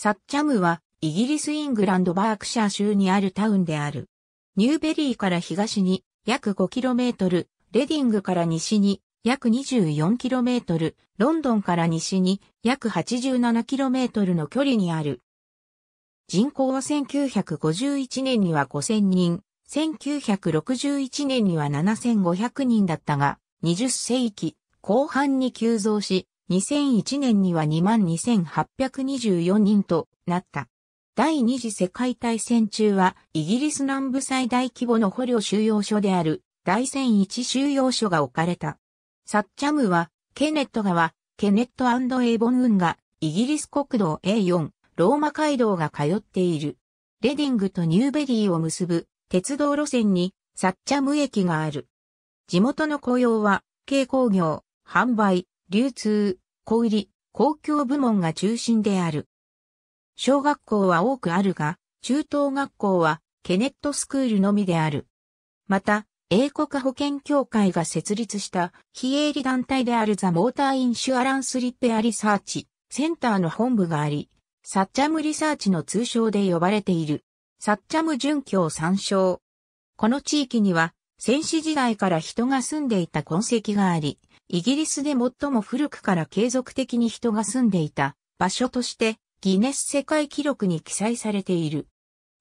サッチャムは、イギリスイングランドバークシャー州にあるタウンである。ニューベリーから東に約 5km、レディングから西に約 24km、ロンドンから西に約 87km の距離にある。人口は1951年には5000人、1961年には7500人だったが、20世紀後半に急増し、2001年には22,824人となった。第二次世界大戦中は、イギリス南部最大規模の捕虜収容所である、大戦一収容所が置かれた。サッチャムは、ケネット川、ケネットエイボン運河、イギリス国道 A4、ローマ街道が通っている。レディングとニューベリーを結ぶ鉄道路線にサッチャム駅がある。地元の雇用は、軽工業、販売、流通、小売、公共部門が中心である。小学校は多くあるが、中等学校はケネットスクールのみである。また、英国保険協会が設立した非営利団体であるザ・モーター・インシュアランス・リペア・リサーチセンターの本部があり、サッチャム・リサーチの通称で呼ばれている、サッチャム準教参照。この地域には、戦死時代から人が住んでいた痕跡があり、イギリスで最も古くから継続的に人が住んでいた場所としてギネス世界記録に記載されている。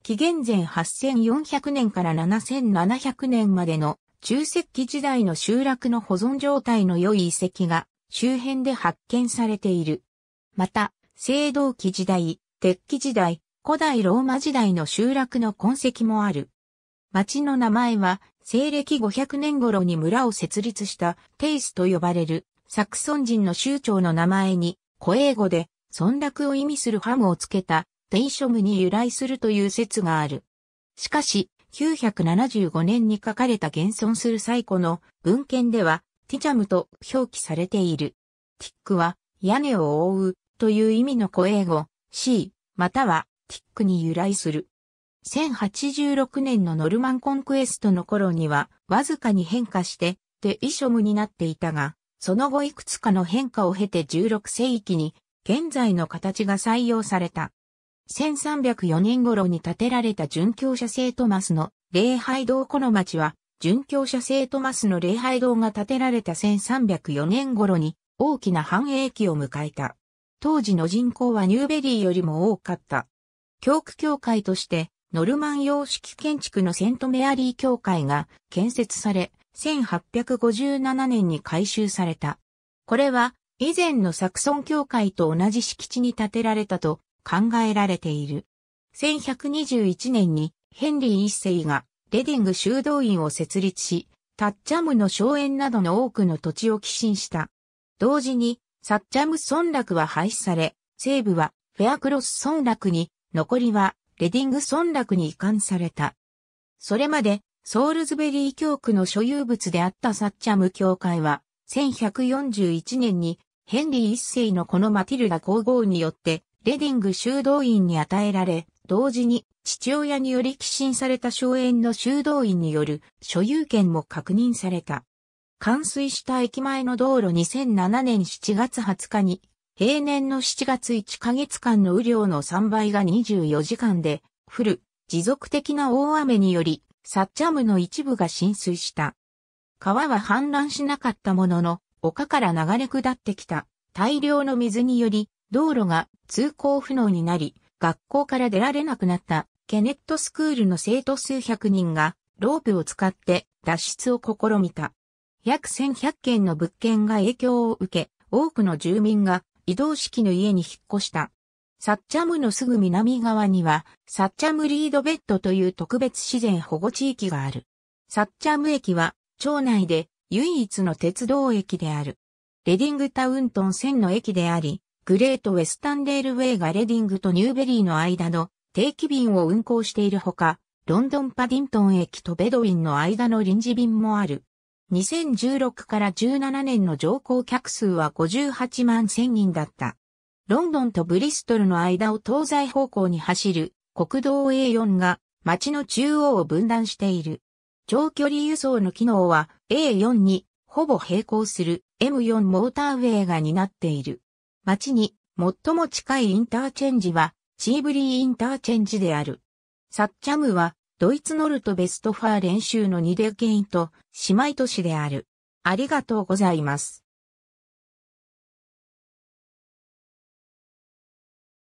紀元前8400年から7700年までの中石器時代の集落の保存状態の良い遺跡が周辺で発見されている。また、青銅器時代、鉄器時代、古代ローマ時代の集落の痕跡もある。町の名前は西暦500年頃に村を設立したテイスと呼ばれるサクソン人の州長の名前に、古英語で、村落を意味するハムをつけたテイショムに由来するという説がある。しかし、975年に書かれた現存する最古の文献では、ティチャムと表記されている。ティックは、屋根を覆うという意味の古英語、C、または、ティックに由来する。1086年のノルマンコンクエストの頃には、わずかに変化して、デイショムになっていたが、その後いくつかの変化を経て16世紀に、現在の形が採用された。1304年頃に建てられた殉教者聖トマスの礼拝堂この町は、殉教者聖トマスの礼拝堂が建てられた1304年頃に大きな繁栄期を迎えた。当時の人口はニューベリーよりも多かった。教区教会としてノルマン様式建築のセントメアリー教会が建設され、1857年に改修された。これは以前のサクソン教会と同じ敷地に建てられたと考えられている。1121年にヘンリー一世がレディング修道院を設立し、タッチャムの荘園などの多くの土地を寄進した。同時に、サッチャム村落は廃止され、西部はフェアクロス村落に、残りはレディング村落に移管された。それまで、ソールズベリー教区の所有物であったサッチャム教会は、1141年にヘンリー一世のこのマティルダ皇后によって、レディング修道院に与えられ、同時に父親により寄進された荘園の修道院による所有権も確認された。冠水した駅前の道路2007年7月20日に平年の7月1ヶ月間の雨量の3倍が24時間で降る持続的な大雨により、サッチャムの一部が浸水した。川は氾濫しなかったものの、丘から流れ下ってきた大量の水により、道路が通行不能になり、学校から出られなくなったケネットスクールの生徒数百人がロープを使って脱出を試みた。約1100件の物件が影響を受け、多くの住民が移動式の家に引っ越した。サッチャムのすぐ南側には、サッチャムリードベッドという特別自然保護地域がある。サッチャム駅は、町内で唯一の鉄道駅である。レディングタウントン線の駅であり、グレートウェスタンレールウェイがレディングとニューベリーの間の定期便を運行しているほか、ロンドンパディントン駅とベドウィンの間の臨時便もある。2016から17年の乗降客数は58万1000人だった。ロンドンとブリストルの間を東西方向に走る国道 A4 が街の中央を分断している。長距離輸送の機能は A4 にほぼ並行する M4 モーターウェイが担っている。街に最も近いインターチェンジはチーブリーインターチェンジである。サッチャムはドイツノルトベストファー練習の2デゲインと姉妹都市である。ありがとうございます。